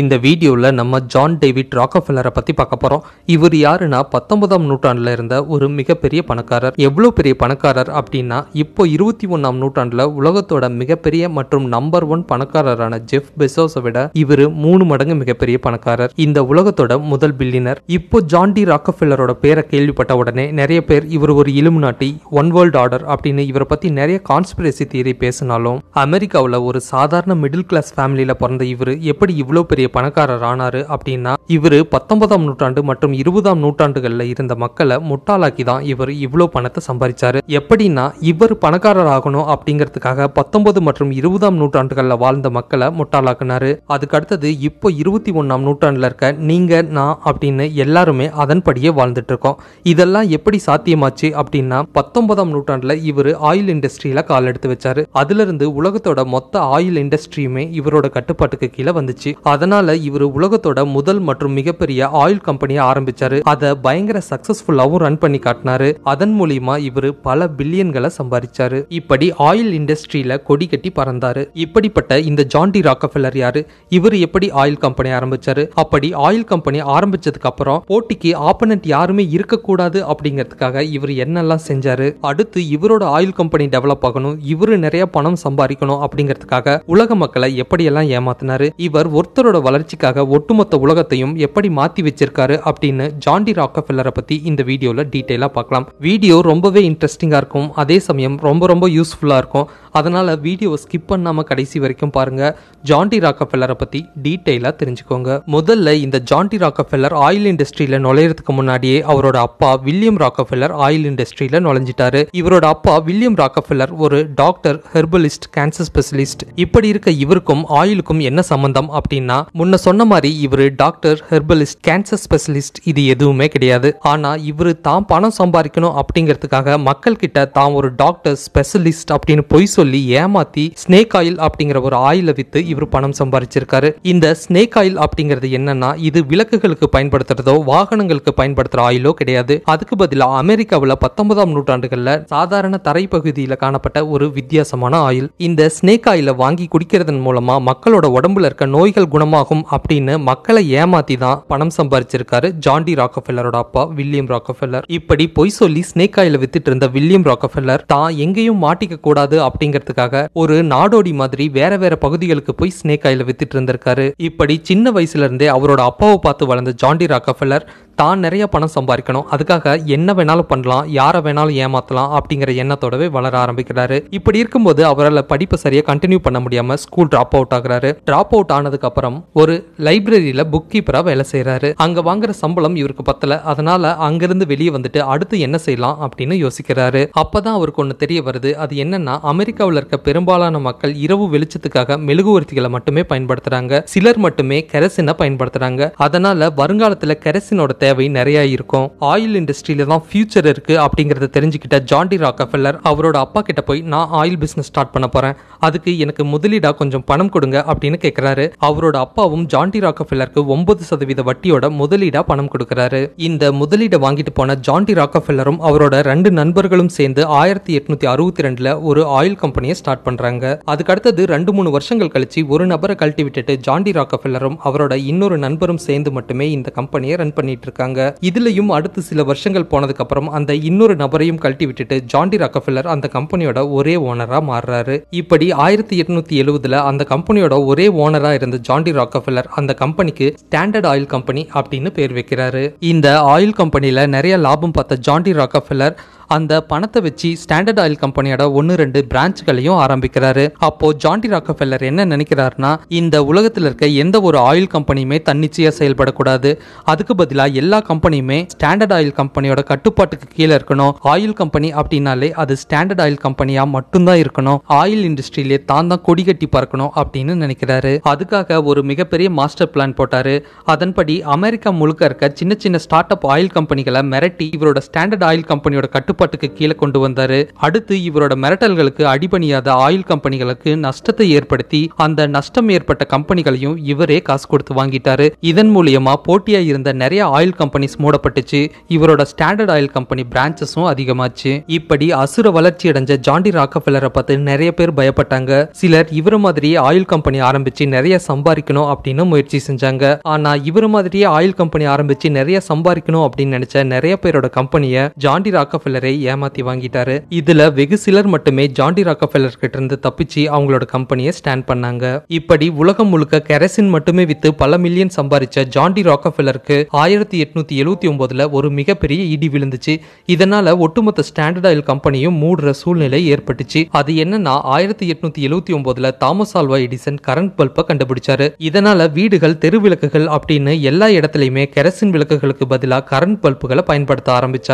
இந்த வீடியோவில் நம்ம ஜான் டேவிட் ராக்கஃபில்லரை பற்றி பார்க்க போகிறோம் இவர் யாருன்னா பத்தொன்பதாம் நூற்றாண்டில் இருந்த ஒரு மிகப்பெரிய பணக்காரர் எவ்வளோ பெரிய பணக்காரர் அப்படின்னா இப்போ இருபத்தி ஒன்றாம் நூற்றாண்டில் உலகத்தோட மிகப்பெரிய மற்றும் நம்பர் ஒன் பணக்காரரான ஜெஃப் பெசோஸை விட இவர் மூணு மடங்கு மிகப்பெரிய பணக்காரர் இந்த உலகத்தோட முதல் பில்லினர் இப்போ ஜான் டி ராக்கஃபில்லரோட பேரை கேள்விப்பட்ட உடனே நிறைய பேர் இவர் ஒரு இலும் நாட்டி ஒன் வேர்ல்டு ஆர்டர் அப்படின்னு இவரை பற்றி நிறைய கான்ஸ்பிரசி தியரி பேசினாலும் அமெரிக்காவில் ஒரு சாதாரண மிடில் கிளாஸ் ஃபேமிலியில் பிறந்த இவர் எப்படி இவ்வளோ பெரிய பெரிய பணக்காரர் ஆனாரு அப்படின்னா இவர் பத்தொன்பதாம் நூற்றாண்டு மற்றும் இருபதாம் நூற்றாண்டுகள்ல இருந்த மக்களை முட்டாளாக்கி தான் இவர் இவ்வளவு பணத்தை சம்பாதிச்சாரு எப்படின்னா இவர் பணக்காரர் ஆகணும் அப்படிங்கறதுக்காக பத்தொன்பது மற்றும் இருபதாம் நூற்றாண்டுகள்ல வாழ்ந்த மக்களை முட்டாளாக்குனாரு அதுக்கு அடுத்தது இப்போ இருபத்தி ஒன்னாம் நூற்றாண்டுல இருக்க நீங்க நான் அப்படின்னு எல்லாருமே அதன்படியே வாழ்ந்துட்டு இருக்கோம் இதெல்லாம் எப்படி சாத்தியமாச்சு அப்படின்னா பத்தொன்பதாம் நூற்றாண்டுல இவர் ஆயில் இண்டஸ்ட்ரியில கால் எடுத்து வச்சாரு அதுல இருந்து உலகத்தோட மொத்த ஆயில் இண்டஸ்ட்ரியுமே இவரோட கட்டுப்பாட்டுக்கு கீழே வந்துச்சு அத அதனால இவர் உலகத்தோட முதல் மற்றும் மிகப்பெரிய ஆயில் கம்பெனியை ஆரம்பிச்சாரு அதை பயங்கர சக்சஸ்ஃபுல்லாவும் ரன் பண்ணி காட்டினாரு அதன் மூலியமா இவர் பல பில்லியன்களை சம்பாதிச்சாரு இப்படி ஆயில் இண்டஸ்ட்ரியில கொடி கட்டி பறந்தாரு இப்படிப்பட்ட இந்த ஜான்டி ராக்கஃபெல்லர் யாரு இவர் எப்படி ஆயில் கம்பெனி ஆரம்பிச்சாரு அப்படி ஆயில் கம்பெனி ஆரம்பிச்சதுக்கு அப்புறம் போட்டிக்கு ஆப்பனண்ட் யாருமே இருக்கக்கூடாது அப்படிங்கறதுக்காக இவர் என்னெல்லாம் செஞ்சாரு அடுத்து இவரோட ஆயில் கம்பெனி டெவலப் ஆகணும் இவரு நிறைய பணம் சம்பாதிக்கணும் அப்படிங்கறதுக்காக உலக மக்களை எப்படி எல்லாம் ஏமாத்தினாரு இவர் ஒருத்தரோட மனிதனோட வளர்ச்சிக்காக ஒட்டுமொத்த உலகத்தையும் எப்படி மாற்றி வச்சிருக்காரு அப்படின்னு ஜான்டி ராக்கஃபெல்லரை பற்றி இந்த வீடியோவில் டீட்டெயிலாக பார்க்கலாம் வீடியோ ரொம்பவே இன்ட்ரெஸ்டிங்காக இருக்கும் அதே சமயம் ரொம்ப ரொம்ப யூஸ்ஃபுல்லாக இருக்கும் அதனால் வீடியோவை ஸ்கிப் பண்ணாமல் கடைசி வரைக்கும் பாருங்க ஜான்டி ராக்கஃபெல்லரை பற்றி டீட்டெயிலா தெரிஞ்சுக்கோங்க முதல்ல இந்த ஜான்டி ராக்கஃபெல்லர் ஆயில் இண்டஸ்ட்ரியில் நுழையிறதுக்கு முன்னாடியே அவரோட அப்பா வில்லியம் ராக்கஃபெல்லர் ஆயில் இண்டஸ்ட்ரியில் நுழைஞ்சிட்டாரு இவரோட அப்பா வில்லியம் ராக்கஃபெல்லர் ஒரு டாக்டர் ஹெர்பலிஸ்ட் கேன்சர் ஸ்பெஷலிஸ்ட் இப்படி இருக்க இவருக்கும் ஆயிலுக்கும் என்ன சம்பந்தம் அப்படின்னா முன்ன சொன்ன மாதிரி இவர் டாக்டர் ஹெர்பலிஸ்ட் கேன்சர் ஸ்பெஷலிஸ்ட் இது எதுவுமே கிடையாது ஆனா இவர் தான் பணம் சம்பாதிக்கணும் அப்படிங்கிறதுக்காக மக்கள் கிட்ட தான் ஒரு டாக்டர் ஸ்பெஷலிஸ்ட் அப்படின்னு பொய் சொல்லி ஏமாத்தி ஸ்னேக் ஆயில் அப்படிங்கிற ஒரு ஆயில வித்து இவர் பணம் சம்பாதிச்சிருக்காரு இந்த ஸ்னேக் ஆயில் அப்படிங்கிறது என்னன்னா இது விளக்குகளுக்கு பயன்படுத்துறதோ வாகனங்களுக்கு பயன்படுத்துற ஆயிலோ கிடையாது அதுக்கு பதிலா அமெரிக்காவில் பத்தொன்பதாம் நூற்றாண்டுகள்ல சாதாரண தரைப்பகுதியில் காணப்பட்ட ஒரு வித்தியாசமான ஆயில் இந்த ஸ்னேக் ஆயில வாங்கி குடிக்கிறதன் மூலமா மக்களோட உடம்புல இருக்க நோய்கள் குணமா பணமாகும் அப்படின்னு மக்களை ஏமாத்தி தான் பணம் சம்பாரிச்சிருக்காரு ஜான்டி ராக்கஃபெல்லரோட அப்பா வில்லியம் ராக்கஃபெல்லர் இப்படி பொய் சொல்லி ஸ்னேக் ஆயில வித்துட்டு இருந்த வில்லியம் ராக்கஃபெல்லர் தான் எங்கேயும் மாட்டிக்க கூடாது அப்படிங்கறதுக்காக ஒரு நாடோடி மாதிரி வேற வேற பகுதிகளுக்கு போய் ஸ்னேக் ஆயில வித்துட்டு இருந்திருக்காரு இப்படி சின்ன வயசுல இருந்தே அவரோட அப்பாவை பார்த்து வளர்ந்த ஜான்டி ராக்கஃபெல்லர் தான் நிறைய பணம் சம்பாதிக்கணும் அதுக்காக என்ன வேணாலும் பண்ணலாம் யாரை வேணாலும் ஏமாத்தலாம் அப்படிங்கிற எண்ணத்தோடவே வளர ஆரம்பிக்கிறாரு இப்படி இருக்கும்போது அவரால் படிப்பை சரியாக கண்டினியூ பண்ண முடியாம ஸ்கூல் ட்ராப் அவுட் ஆகுறாரு ட்ராப் அவுட் ஆனதுக்கு அப்புறம் ஒரு லைப்ரரியில புக் கீப்பரா வேலை செய்யறாரு அங்க வாங்குற சம்பளம் இவருக்கு பத்தல அதனால அங்கிருந்து வெளியே வந்துட்டு அடுத்து என்ன செய்யலாம் அப்படின்னு யோசிக்கிறாரு அப்பதான் அவருக்கு ஒன்று தெரிய வருது அது என்னன்னா அமெரிக்காவில் இருக்க பெரும்பாலான மக்கள் இரவு வெளிச்சத்துக்காக மெழுகுவர்த்திகளை மட்டுமே பயன்படுத்துறாங்க சிலர் மட்டுமே கெரசினை பயன்படுத்துறாங்க அதனால வருங்காலத்துல கெரசினோட தேவை நிறைய இருக்கும் ஆயில் இண்டஸ்ட்ரியில தான் ஃபியூச்சர் இருக்கு அப்படிங்கறத தெரிஞ்சுக்கிட்ட ஜான்டி ராக்கஃபெல்லர் அவரோட அப்பா கிட்ட போய் நான் ஆயில் பிசினஸ் ஸ்டார்ட் பண்ண போறேன் அதுக்கு எனக்கு முதலீடா கொஞ்சம் பணம் கொடுங்க அப்படின்னு கேட்கிறாரு அவரோட அப்பாவும் ஜான்டி ராக்கஃபெல்லருக்கு ஒன்பது சதவீத வட்டியோட முதலீடா பணம் கொடுக்கறாரு இந்த முதலீடை வாங்கிட்டு போன ஜான்டி ராக்கஃபெல்லரும் அவரோட ரெண்டு நண்பர்களும் சேர்ந்து ஆயிரத்தி எட்நூத்தி அறுபத்தி ரெண்டுல ஒரு ஆயில் கம்பெனியை ஸ்டார்ட் பண்றாங்க அதுக்கு அடுத்தது ரெண்டு மூணு வருஷங்கள் கழிச்சு ஒரு நபரை கழட்டி விட்டுட்டு ஜான்டி ராக்கஃபெல்லரும் அவரோட இன்னொரு நண்பரும் சேர்ந்து மட்டுமே இந்த கம்பெனியை ரன் பண்ணிட்டு இருக்காங்க இதுலயும் அடுத்து சில வருஷங்கள் போனதுக்கு அப்புறம் அந்த இன்னொரு நபரையும் கழட்டி விட்டுட்டு ஜாண்டி ரக்கஃபில்லர் அந்த கம்பெனியோட ஒரே ஓனரா மாறுறாரு இப்படி ஆயிரத்தி எட்நூத்தி எழுபதுல அந்த கம்பெனியோட ஒரே ஓனரா இருந்த ஜாண்டி ராக்கஃபில்லர் அந்த கம்பெனிக்கு ஸ்டாண்டர்ட் ஆயில் கம்பெனி அப்படின்னு பேர் வைக்கிறாரு இந்த ஆயில் கம்பெனியில நிறைய லாபம் பார்த்த ஜாண்டி ராக்கஃபில்லர் அந்த பணத்தை வச்சு ஸ்டாண்டர்ட் ஆயில் கம்பெனியோட ஒன்று ரெண்டு பிரான்ச்சுகளையும் ஆரம்பிக்கிறாரு அப்போ ஜான்டி ராக்கஃபெல்லர் என்ன நினைக்கிறாருன்னா இந்த உலகத்தில் இருக்க எந்த ஒரு ஆயில் கம்பெனியுமே தன்னிச்சையா செயல்படக்கூடாது அதுக்கு பதிலாக எல்லா கம்பெனியுமே ஸ்டாண்டர்ட் ஆயில் கம்பெனியோட கட்டுப்பாட்டுக்கு கீழே இருக்கணும் ஆயில் கம்பெனி அப்படின்னாலே அது ஸ்டாண்டர்ட் ஆயில் கம்பெனியா மட்டும்தான் இருக்கணும் ஆயில் இண்டஸ்ட்ரியிலே தான் தான் கொடி கட்டி பறக்கணும் அப்படின்னு நினைக்கிறாரு அதுக்காக ஒரு மிகப்பெரிய மாஸ்டர் பிளான் போட்டாரு அதன்படி அமெரிக்கா முழுக்க இருக்க சின்ன சின்ன ஸ்டார்ட் அப் ஆயில் கம்பெனிகளை மிரட்டி இவரோட ஸ்டாண்டர்ட் ஆயில் கம்பெனியோட கட்டுப்பாடு கட்டுப்பாட்டுக்கு கீழே கொண்டு வந்தாரு அடுத்து இவரோட மிரட்டல்களுக்கு அடிபணியாத ஆயில் கம்பெனிகளுக்கு நஷ்டத்தை ஏற்படுத்தி அந்த நஷ்டம் ஏற்பட்ட கம்பெனிகளையும் இவரே காசு கொடுத்து வாங்கிட்டாரு இதன் மூலியமா போட்டியா இருந்த நிறைய ஆயில் கம்பெனிஸ் மூடப்பட்டுச்சு இவரோட ஸ்டாண்டர்ட் ஆயில் கம்பெனி பிரான்ச்சஸும் அதிகமாச்சு இப்படி அசுர வளர்ச்சி அடைஞ்ச ஜாண்டி ராக்கஃபெல்லரை பார்த்து நிறைய பேர் பயப்பட்டாங்க சிலர் இவர மாதிரியே ஆயில் கம்பெனி ஆரம்பிச்சு நிறைய சம்பாதிக்கணும் அப்படின்னு முயற்சி செஞ்சாங்க ஆனா இவர மாதிரியே ஆயில் கம்பெனி ஆரம்பிச்சு நிறைய சம்பாதிக்கணும் அப்படின்னு நினைச்ச நிறைய பேரோட கம்பெனியை ஜாண்டி ராக்கஃபெல்லர் பேரை ஏமாத்தி வாங்கிட்டாரு இதுல வெகு சிலர் மட்டுமே ஜாண்டி ராக்கஃபெல்லர் கிட்ட இருந்து தப்பிச்சு அவங்களோட கம்பெனியை ஸ்டாண்ட் பண்ணாங்க இப்படி உலகம் முழுக்க கெரசின் மட்டுமே வித்து பல மில்லியன் சம்பாரிச்ச ஜாண்டி ராக்கஃபெல்லருக்கு ஆயிரத்தி எட்நூத்தி எழுபத்தி ஒன்பதுல ஒரு மிகப்பெரிய இடி விழுந்துச்சு இதனால ஒட்டுமொத்த ஸ்டாண்டர்ட் ஆயில் கம்பெனியும் மூடுற சூழ்நிலை ஏற்பட்டுச்சு அது என்னன்னா ஆயிரத்தி எட்நூத்தி எழுபத்தி ஒன்பதுல தாமஸ் ஆல்வா எடிசன் கரண்ட் பல்பை கண்டுபிடிச்சாரு இதனால வீடுகள் தெரு விளக்குகள் அப்படின்னு எல்லா இடத்துலயுமே கெரசின் விளக்குகளுக்கு பதிலாக கரண்ட் பல்புகளை பயன்படுத்த ஆரம்பிச்சாங்க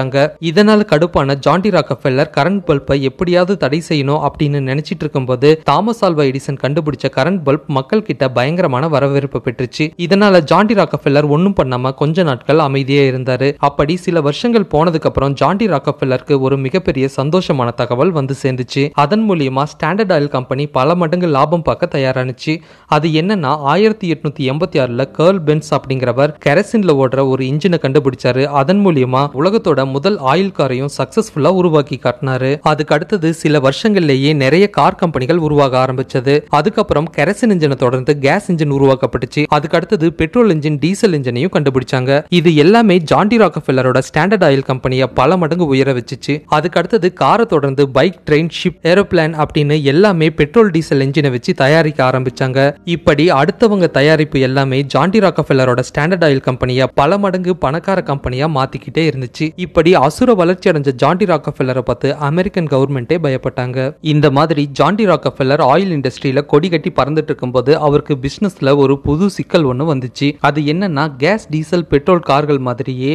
இதனால கடுப்பான பண்ண ஜாண்டி ராக்கஃபெல்லர் கரண்ட் பல்பை எப்படியாவது தடை செய்யணும் அப்படின்னு நினைச்சிட்டு இருக்கும்போது தாமஸ் ஆல்வா எடிசன் கண்டுபிடிச்ச கரண்ட் பல்ப் மக்கள் கிட்ட பயங்கரமான வரவேற்பு பெற்றுச்சு இதனால ஜாண்டி ராக்கஃபெல்லர் ஒன்றும் பண்ணாம கொஞ்ச நாட்கள் அமைதியே இருந்தாரு அப்படி சில வருஷங்கள் போனதுக்கு அப்புறம் ஜாண்டி ராக்கஃபெல்லருக்கு ஒரு மிகப்பெரிய சந்தோஷமான தகவல் வந்து சேர்ந்துச்சு அதன் மூலியமா ஸ்டாண்டர்ட் ஆயில் கம்பெனி பல மடங்கு லாபம் பார்க்க தயாரானுச்சு அது என்னன்னா ஆயிரத்தி எட்நூத்தி எண்பத்தி ஆறுல கேர்ள் பென்ஸ் அப்படிங்கிறவர் கெரசின்ல ஓடுற ஒரு இன்ஜினை கண்டுபிடிச்சாரு அதன் மூலியமா உலகத்தோட முதல் ஆயில் காரையும் சக்சஸ்ஃபுல்லா உருவாக்கி காட்டினாரு அதுக்கு அடுத்தது சில வருஷங்கள்லேயே நிறைய கார் கம்பெனிகள் உருவாக ஆரம்பிச்சது அதுக்கப்புறம் கெரசின் இன்ஜினை தொடர்ந்து கேஸ் இன்ஜின் உருவாக்கப்பட்டுச்சு அதுக்கு அடுத்தது பெட்ரோல் இன்ஜின் டீசல் இன்ஜினையும் கண்டுபிடிச்சாங்க இது எல்லாமே ஜாண்டி ராக்கஃபில்லரோட ஸ்டாண்டர்ட் ஆயில் கம்பெனியை பல மடங்கு உயர வச்சுச்சு அதுக்கு அடுத்தது காரை தொடர்ந்து பைக் ட்ரெயின் ஷிப் ஏரோப்ளேன் அப்படின்னு எல்லாமே பெட்ரோல் டீசல் இன்ஜினை வச்சு தயாரிக்க ஆரம்பிச்சாங்க இப்படி அடுத்தவங்க தயாரிப்பு எல்லாமே ஜாண்டி ராக்கஃபில்லரோட ஸ்டாண்டர்ட் ஆயில் கம்பெனியை பல மடங்கு பணக்கார கம்பெனியா மாத்திக்கிட்டே இருந்துச்சு இப்படி அசுர வளர்ச்சி அடைஞ்ச ஜாண்டி ராக்கஃபெல்லரை பார்த்து அமெரிக்கன் கவர்மெண்ட்டே பயப்பட்டாங்க இந்த மாதிரி ஜாண்டி ராக்கஃபெல்லர் ஆயில் இண்டஸ்ட்ரியில கொடி கட்டி பறந்துட்டு இருக்கும்போது அவருக்கு பிசினஸ்ல ஒரு புது சிக்கல் ஒன்று வந்துச்சு அது என்னன்னா கேஸ் டீசல் பெட்ரோல் கார்கள் மாதிரியே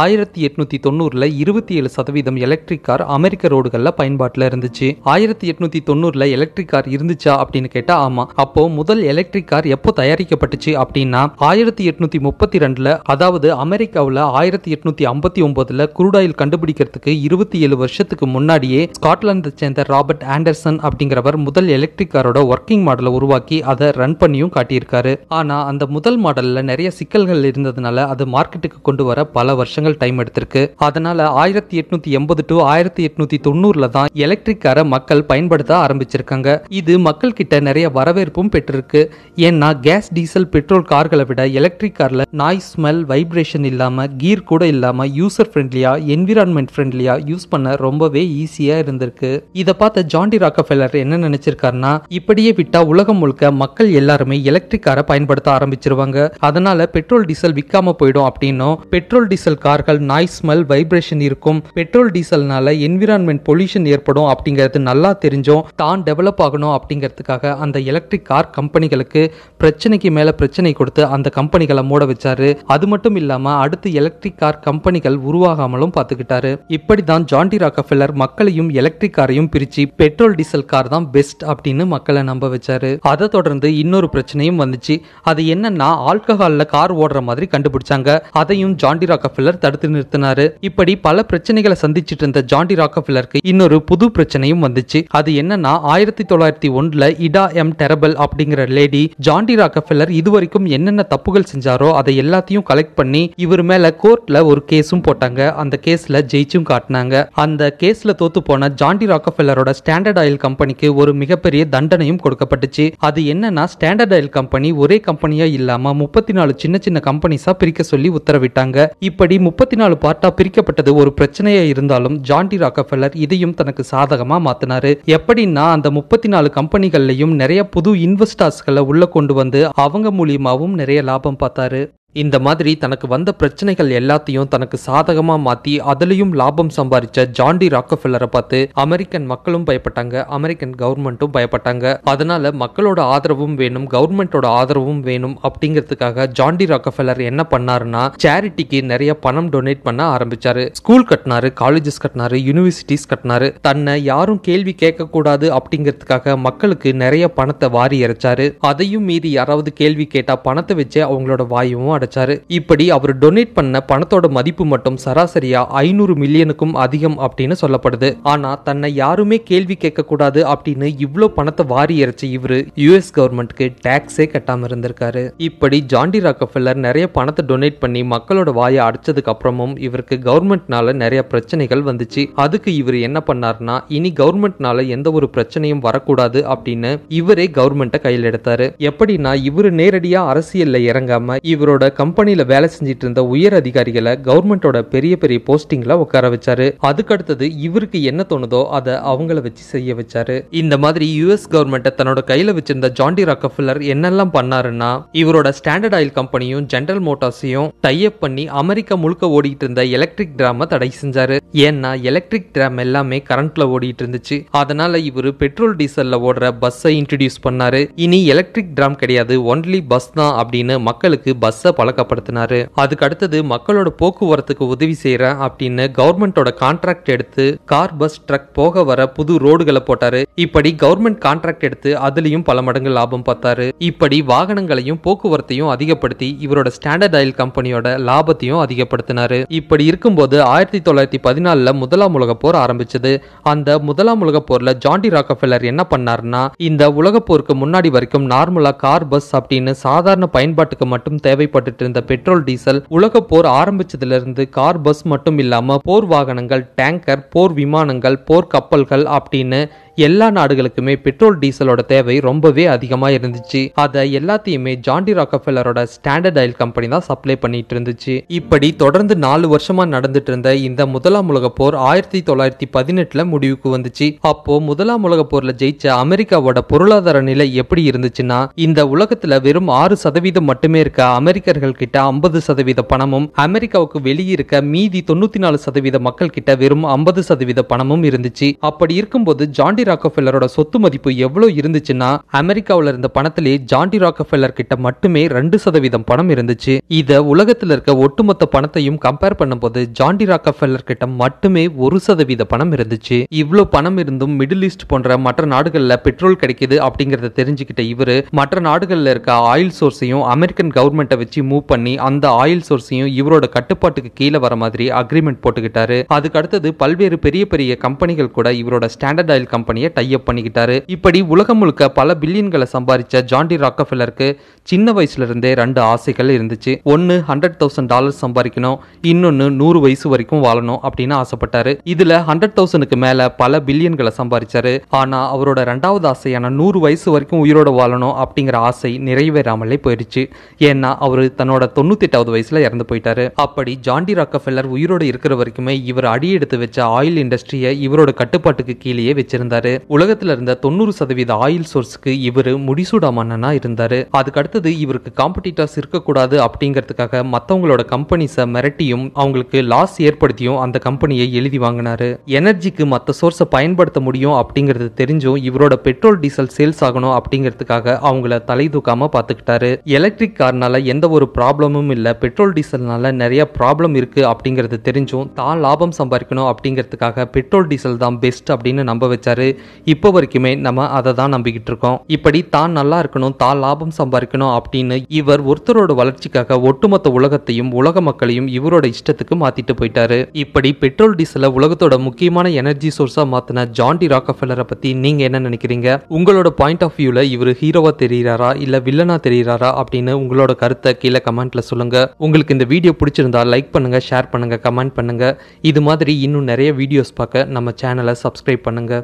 ஆயிரத்தி எட்நூத்தி தொண்ணூறுல இருபத்தி ஏழு சதவீதம் எலக்ட்ரிக் கார் அமெரிக்க ரோடுகளில் பயன்பாட்டில் இருந்துச்சு ஆயிரத்தி எட்நூத்தி தொண்ணூறுல எலக்ட்ரிக் கார் இருந்துச்சா அப்படின்னு கேட்டா ஆமா அப்போ முதல் எலக்ட்ரிக் கார் எப்போ தயாரிக்கப்பட்டுச்சு அப்படின்னா ஆயிரத்தி எட்நூத்தி முப்பத்தி ரெண்டுல அதாவது அமெரிக்காவில் ஆயிரத்தி எட்நூத்தி ஐம்பத்தி ஒன்பதுல குரூடாயில் கண்டுபிடிக்கிறதுக்கு இருபத்தி ஏழு வருஷத்துக்கு முன்னாடியே ஸ்காட்லாந்தை சேர்ந்த ராபர்ட் ஆண்டர்சன் அப்படிங்கிறவர் முதல் எலக்ட்ரிக் காரோட ஒர்க்கிங் மாடலை உருவாக்கி அதை ரன் பண்ணியும் காட்டியிருக்காரு ஆனா அந்த முதல் மாடல்ல நிறைய சிக்கல்கள் இருந்ததுனால அது மார்க்கெட்டுக்கு கொண்டு வர பல வருஷங்கள் டைம் எடுத்திருக்கு அதனால ஆயிரத்தி எட்நூத்தி எண்பது டு ஆயிரத்தி எட்நூத்தி தொண்ணூறுல தான் எலக்ட்ரிக் காரை மக்கள் பயன்படுத்த ஆரம்பிச்சிருக்காங்க இது மக்கள் கிட்ட நிறைய வரவேற்பும் பெற்றிருக்கு ஏன்னா கேஸ் டீசல் பெட்ரோல் கார்களை விட எலக்ட்ரிக் கார்ல நாய் ஸ்மெல் வைப்ரேஷன் இல்லாம கீர் கூட இல்லாம யூசர் ஃப்ரெண்ட்லியா என்விரான்மெண்ட் ஃப்ரெண்ட்லியா யூஸ் பண்ண ரொம்பவே ஈஸியா இருந்திருக்கு இதை பார்த்த ஜாண்டி ராக்கஃபெல்லர் என்ன நினைச்சிருக்காருன்னா இப்படியே விட்டா உலகம் முழுக்க மக்கள் எல்லாருமே எலக்ட்ரிக் காரை பயன்படுத்த ஆரம்பிச்சிருவாங்க அதனால பெட்ரோல் டீசல் விற்காம போயிடும் அப்படின்னும் பெட்ரோல் டீசல் கார்கள் நாய் ஸ்மெல் வைப்ரேஷன் இருக்கும் பெட்ரோல் டீசல்னால என்விரான்மெண்ட் பொல்யூஷன் ஏற்படும் அப்படிங்கிறது நல்லா தெரிஞ்சும் தான் டெவலப் ஆகணும் அப்படிங்கிறதுக்காக அந்த எலக்ட்ரிக் கார் கம்பெனிகளுக்கு பிரச்சனைக்கு மேல பிரச்சனை கொடுத்து அந்த கம்பெனிகளை மூட வச்சாரு அது மட்டும் இல்லாம அடுத்து எலக்ட்ரிக் கார் கம்பெனிகள் உருவாகாமலும் பாத்துக்கிட்டாரு இப்படி தான் ஜான்டி ராக்கஃபெல்லர் மக்களையும் எலக்ட்ரிக் காரையும் பிரிச்சு பெட்ரோல் டீசல் கார் தான் பெஸ்ட் அப்படின்னு மக்களை நம்ப வச்சாரு அதை தொடர்ந்து இன்னொரு பிரச்சனையும் வந்துச்சு அது என்னன்னா ஆல்கஹால்ல கார் ஓடுற மாதிரி கண்டுபிடிச்சாங்க அதையும் ஜான்டி ராக்கஃபெல்லர் தடுத்து நிறுத்தினாரு இப்படி பல பிரச்சனைகளை சந்திச்சிட்டு இருந்த ஜான்டி ராக்கஃபெல்லருக்கு இன்னொரு புது பிரச்சனையும் வந்துச்சு அது என்னன்னா ஆயிரத்தி தொள்ளாயிரத்தி ஒன்றுல இடா எம் டெரபல் அப்படிங்கிற லேடி ஜான்டி ராக்கஃபெல்லர் இதுவரைக்கும் என்னென்ன தப்புகள் செஞ்சாரோ அதை எல்லாத்தையும் கலெக்ட் பண்ணி இவர் மேல கோர்ட்ல ஒரு கேஸும் போட்டாங்க அந்த கேஸ்ல ஜெயிச்சும் காட்டினார் பண்ணாங்க அந்த கேஸ்ல தோத்து போன ஜாண்டி ராக்கஃபெல்லரோட ஸ்டாண்டர்ட் ஆயில் கம்பெனிக்கு ஒரு மிகப்பெரிய தண்டனையும் கொடுக்கப்பட்டுச்சு அது என்னன்னா ஸ்டாண்டர்ட் ஆயில் கம்பெனி ஒரே கம்பெனியா இல்லாம முப்பத்தி நாலு சின்ன சின்ன கம்பெனிஸா பிரிக்க சொல்லி உத்தரவிட்டாங்க இப்படி முப்பத்தி நாலு பார்ட்டா பிரிக்கப்பட்டது ஒரு பிரச்சனையா இருந்தாலும் ஜாண்டி ராக்கஃபெல்லர் இதையும் தனக்கு சாதகமா மாத்தினாரு எப்படின்னா அந்த முப்பத்தி நாலு கம்பெனிகள்லயும் நிறைய புது இன்வெஸ்டர்ஸ்களை உள்ள கொண்டு வந்து அவங்க மூலியமாவும் நிறைய லாபம் பார்த்தாரு இந்த மாதிரி தனக்கு வந்த பிரச்சனைகள் எல்லாத்தையும் தனக்கு சாதகமாக மாற்றி அதுலேயும் லாபம் சம்பாதிச்ச ஜாண்டி ராக்கஃபில்லரை பார்த்து அமெரிக்கன் மக்களும் பயப்பட்டாங்க அமெரிக்கன் கவர்மெண்ட்டும் பயப்பட்டாங்க அதனால மக்களோட ஆதரவும் வேணும் கவர்மெண்டோட ஆதரவும் வேணும் அப்படிங்கிறதுக்காக ஜாண்டி ராக்கஃபில்லர் என்ன பண்ணாருன்னா சேரிட்டிக்கு நிறைய பணம் டொனேட் பண்ண ஆரம்பிச்சாரு ஸ்கூல் கட்டினாரு காலேஜஸ் கட்டினாரு யூனிவர்சிட்டிஸ் கட்டினாரு தன்னை யாரும் கேள்வி கேட்கக்கூடாது அப்படிங்கிறதுக்காக மக்களுக்கு நிறைய பணத்தை வாரி இறைச்சாரு அதையும் மீறி யாராவது கேள்வி கேட்டா பணத்தை வச்சு அவங்களோட வாயுவும் அடைச்சு சம்பாதிச்சாரு இப்படி அவர் டொனேட் பண்ண பணத்தோட மதிப்பு மட்டும் சராசரியா ஐநூறு மில்லியனுக்கும் அதிகம் அப்படின்னு சொல்லப்படுது ஆனா தன்னை யாருமே கேள்வி கேட்க கூடாது அப்படின்னு இவ்வளவு பணத்தை வாரி இறைச்சி இவரு யுஎஸ் கவர்மெண்ட்க்கு டாக்ஸே கட்டாம இருந்திருக்காரு இப்படி ஜாண்டி ராக்கஃபெல்லர் நிறைய பணத்தை டொனேட் பண்ணி மக்களோட வாயை அடிச்சதுக்கு அப்புறமும் இவருக்கு கவர்மெண்ட்னால நிறைய பிரச்சனைகள் வந்துச்சு அதுக்கு இவர் என்ன பண்ணார்னா இனி கவர்மெண்ட்னால எந்த ஒரு பிரச்சனையும் வரக்கூடாது அப்படின்னு இவரே கவர்மெண்ட்டை கையில் எடுத்தாரு எப்படின்னா இவர் நேரடியா அரசியல்ல இறங்காம இவரோட கம்பெனியில் வேலை செஞ்சிட்டு இருந்த உயர் அதிகாரிகளை கவர்மெண்டோட பெரிய பெரிய போஸ்டிங்ல உட்கார வச்சாரு அதுக்கடுத்தது இவருக்கு என்ன தோணுதோ அதை அவங்கள வச்சு செய்ய வச்சாரு இந்த மாதிரி யூஎஸ் கவர்மெண்ட்டை தன்னோட கையில வச்சிருந்த ஜாண்டி ராக்கஃபில்லர் என்னெல்லாம் பண்ணாருன்னா இவரோட ஸ்டாண்டர்ட் ஆயில் கம்பெனியும் ஜென்ரல் மோட்டார்ஸையும் டைப் பண்ணி அமெரிக்கா முழுக்க ஓடிட்டு இருந்த எலக்ட்ரிக் டிராம தடை செஞ்சாரு ஏன்னா எலக்ட்ரிக் டிராம் எல்லாமே கரண்ட்ல ஓடிட்டு இருந்துச்சு அதனால இவர் பெட்ரோல் டீசல்ல ஓடுற பஸ்ஸை இன்ட்ரடியூஸ் பண்ணாரு இனி எலக்ட்ரிக் டிராம் கிடையாது ஒன்லி பஸ் தான் அப்படின்னு மக்களுக்கு பஸ்ஸை பழக்கப்படுத்தினாரு அதுக்கு அடுத்தது மக்களோட போக்குவரத்துக்கு உதவி செய்யற அப்படின்னு கவர்மெண்டோட கான்ட்ராக்ட் எடுத்து கார் பஸ் ட்ரக் போக வர புது ரோடுகளை போட்டாரு இப்படி கவர்மெண்ட் கான்ட்ராக்ட் எடுத்து அதுலயும் பல மடங்கு லாபம் பார்த்தாரு இப்படி வாகனங்களையும் போக்குவரத்தையும் அதிகப்படுத்தி இவரோட ஸ்டாண்டர்ட் ஆயில் கம்பெனியோட லாபத்தையும் அதிகப்படுத்தினாரு இப்படி இருக்கும்போது ஆயிரத்தி தொள்ளாயிரத்தி பதினாலுல முதலாம் உலக போர் ஆரம்பிச்சது அந்த முதலாம் உலக போர்ல ஜாண்டி ராக்கஃபெல்லர் என்ன பண்ணாருன்னா இந்த உலக போருக்கு முன்னாடி வரைக்கும் நார்மலா கார் பஸ் அப்படின்னு சாதாரண பயன்பாட்டுக்கு மட்டும் தேவைப்பட்டு இருந்த பெட்ரோல் டீசல் உலக போர் ஆரம்பிச்சதிலிருந்து கார் பஸ் மட்டும் இல்லாம போர் வாகனங்கள் டேங்கர் போர் விமானங்கள் போர் கப்பல்கள் அப்படின்னு எல்லா நாடுகளுக்குமே பெட்ரோல் டீசலோட தேவை ரொம்பவே அதிகமா இருந்துச்சு அதை எல்லாத்தையுமே ஜாண்டி ராக்கஃபெல்லரோட ஸ்டாண்டர்ட் ஆயில் கம்பெனி தான் சப்ளை பண்ணிட்டு இருந்துச்சு இப்படி தொடர்ந்து நாலு வருஷமா நடந்துட்டு இருந்த இந்த முதலாம் உலக போர் ஆயிரத்தி தொள்ளாயிரத்தி பதினெட்டுல முடிவுக்கு வந்துச்சு அப்போ முதலாம் உலக போர்ல ஜெயிச்ச அமெரிக்காவோட பொருளாதார நிலை எப்படி இருந்துச்சுன்னா இந்த உலகத்துல வெறும் ஆறு சதவீதம் மட்டுமே இருக்க அமெரிக்கர்கள் கிட்ட ஐம்பது சதவீத பணமும் அமெரிக்காவுக்கு வெளியே இருக்க மீதி தொண்ணூத்தி நாலு சதவீத மக்கள் கிட்ட வெறும் ஐம்பது சதவீத பணமும் இருந்துச்சு அப்படி இருக்கும்போது ஜாண்டி ராக்கஃபெல்லரோட சொத்து மதிப்பு எவ்வளவு இருந்துச்சுன்னா அமெரிக்காவில இருந்த பணத்திலே ஜான்டி ராக்கஃபெல்லர் கிட்ட மட்டுமே ரெண்டு சதவீதம் பணம் இருந்துச்சு இத உலகத்துல இருக்க ஒட்டுமொத்த பணத்தையும் கம்பேர் பண்ணும்போது ஜான்டி ராக்கஃபெல்லர் கிட்ட மட்டுமே ஒரு சதவீத பணம் இருந்துச்சு இவ்வளவு பணம் இருந்தும் மிடில் ஈஸ்ட் போன்ற மற்ற நாடுகள்ல பெட்ரோல் கிடைக்குது அப்படிங்கறத தெரிஞ்சுக்கிட்ட இவரு மற்ற நாடுகள்ல இருக்க ஆயில் சோர்ஸையும் அமெரிக்கன் கவர்மெண்ட்டை வச்சு மூவ் பண்ணி அந்த ஆயில் சோர்ஸையும் இவரோட கட்டுப்பாட்டுக்கு கீழே வர மாதிரி அக்ரிமெண்ட் போட்டுக்கிட்டாரு அதுக்கு அடுத்தது பல்வேறு பெரிய பெரிய கம்பெனிகள் கூட இவரோட ஸ்டாண்டர்ட் ஆயில் கம்பெனி கம்பெனியை டைப் பண்ணிக்கிட்டாரு இப்படி உலகம் முழுக்க பல பில்லியன்களை சம்பாதிச்ச ஜாண்டி ராக்கஃபில்லருக்கு சின்ன வயசுல இருந்தே ரெண்டு ஆசைகள் இருந்துச்சு ஒன்னு ஹண்ட்ரட் தௌசண்ட் டாலர் சம்பாதிக்கணும் இன்னொன்னு நூறு வயசு வரைக்கும் வாழணும் அப்படின்னு ஆசைப்பட்டாரு இதுல ஹண்ட்ரட் தௌசண்ட்க்கு மேல பல பில்லியன்களை சம்பாதிச்சாரு ஆனா அவரோட ரெண்டாவது ஆசையான நூறு வயசு வரைக்கும் உயிரோட வாழணும் அப்படிங்கிற ஆசை நிறைவேறாமலே போயிடுச்சு ஏன்னா அவர் தன்னோட தொண்ணூத்தி வயசுல இறந்து போயிட்டாரு அப்படி ஜாண்டி ராக்கஃபில்லர் உயிரோட இருக்கிற வரைக்குமே இவர் அடியெடுத்து வச்ச ஆயில் இண்டஸ்ட்ரியை இவரோட கட்டுப்பாட்டுக்கு கீழேயே வச்சிருந்தார் இருந்தாரு உலகத்துல இருந்த தொண்ணூறு சதவீத ஆயில் சோர்ஸ்க்கு இவரு முடிசூடா மன்னனா இருந்தாரு அதுக்கு அடுத்தது இவருக்கு காம்படிட்டர்ஸ் இருக்கக்கூடாது அப்படிங்கிறதுக்காக மற்றவங்களோட கம்பெனிஸை மிரட்டியும் அவங்களுக்கு லாஸ் ஏற்படுத்தியும் அந்த கம்பெனியை எழுதி வாங்கினாரு எனர்ஜிக்கு மற்ற சோர்ஸை பயன்படுத்த முடியும் அப்படிங்கிறது தெரிஞ்சும் இவரோட பெட்ரோல் டீசல் சேல்ஸ் ஆகணும் அப்படிங்கிறதுக்காக அவங்கள தலை தூக்காம பார்த்துக்கிட்டாரு எலக்ட்ரிக் கார்னால எந்த ஒரு ப்ராப்ளமும் இல்லை பெட்ரோல் டீசல்னால நிறைய ப்ராப்ளம் இருக்கு அப்படிங்கிறது தெரிஞ்சும் தான் லாபம் சம்பாதிக்கணும் அப்படிங்கிறதுக்காக பெட்ரோல் டீசல் தான் பெஸ்ட் அப்படின்னு நம்ப வச்சாரு இப்போ வரைக்குமே நம்ம அதை தான் நம்பிக்கிட்டு இருக்கோம் இப்படி தான் நல்லா இருக்கணும் தான் லாபம் சம்பாதிக்கணும் அப்படின்னு இவர் ஒருத்தரோட வளர்ச்சிக்காக ஒட்டுமொத்த உலகத்தையும் உலக மக்களையும் இவரோட இஷ்டத்துக்கு மாத்திட்டு போயிட்டாரு இப்படி பெட்ரோல் டீசல உலகத்தோட முக்கியமான எனர்ஜி சோர்ஸா மாத்தின ஜான்டி ராக்கஃபெல்லரை பத்தி நீங்க என்ன நினைக்கிறீங்க உங்களோட பாயிண்ட் ஆஃப் வியூல இவர் ஹீரோவா தெரியுறாரா இல்ல வில்லனா தெரியிறாரா அப்படின்னு உங்களோட கருத்தை கீழே கமெண்ட்ல சொல்லுங்க உங்களுக்கு இந்த வீடியோ பிடிச்சிருந்தா லைக் பண்ணுங்க ஷேர் பண்ணுங்க கமெண்ட் பண்ணுங்க இது மாதிரி இன்னும் நிறைய வீடியோஸ் பார்க்க நம்ம சேனலை சப்ஸ்கிரைப் பண்ணுங்க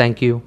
Thank you.